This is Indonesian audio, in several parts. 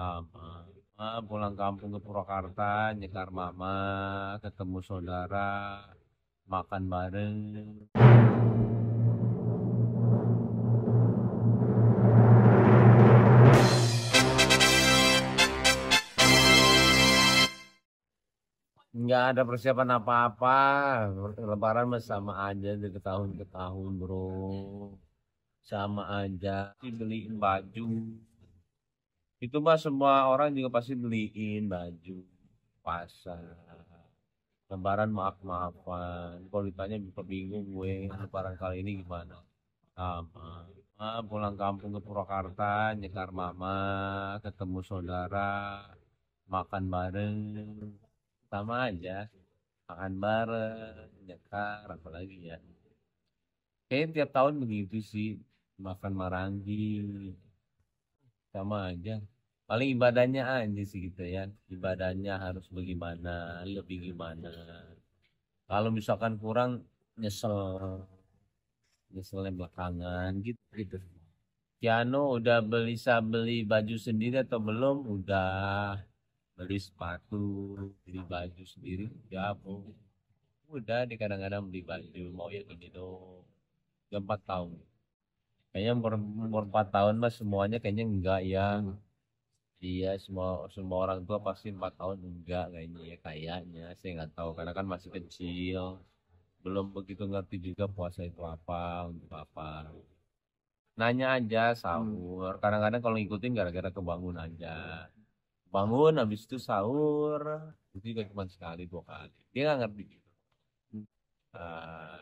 sama pulang kampung ke Purwakarta nyekar mama ketemu saudara makan bareng nggak ada persiapan apa-apa lebaran sama aja dari tahun ke tahun bro sama aja dibeliin baju itu mah semua orang juga pasti beliin baju pasar lembaran maaf maafan kalau ditanya bingung gue lebaran kali ini gimana sama ah, pulang kampung ke Purwakarta nyekar mama ketemu saudara makan bareng sama aja makan bareng nyekar apa lagi ya kayaknya tiap tahun begitu sih makan marangi sama aja paling ibadahnya aja sih gitu ya ibadahnya harus bagaimana lebih gimana kalau misalkan kurang nyesel nyeselnya belakangan gitu gitu Tiano udah beli beli baju sendiri atau belum udah beli sepatu beli baju sendiri ya bu udah di kadang-kadang beli baju mau ya gini dong empat tahun kayaknya umur, umur 4 tahun mas semuanya kayaknya enggak ya hmm. Iya, semua semua orang tua pasti 4 tahun enggak kayaknya ya kayaknya saya nggak tahu karena kan masih kecil belum begitu ngerti juga puasa itu apa untuk apa nanya aja sahur hmm. kadang-kadang kalau ngikutin gara-gara kebangun aja bangun habis itu sahur itu juga cuma sekali dua kali dia nggak ngerti gitu uh,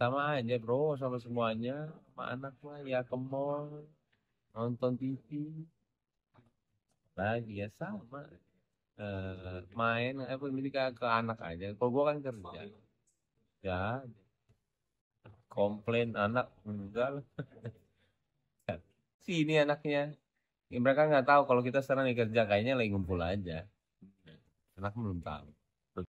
sama aja bro sama semuanya sama anak mah ya ke mall nonton TV lagi ya sama uh, main eh ini ke, ke anak aja kalau gua kan kerja ya komplain anak enggak lah sini anaknya ya, mereka nggak tahu kalau kita sekarang kerja kayaknya lagi ngumpul aja anak belum tahu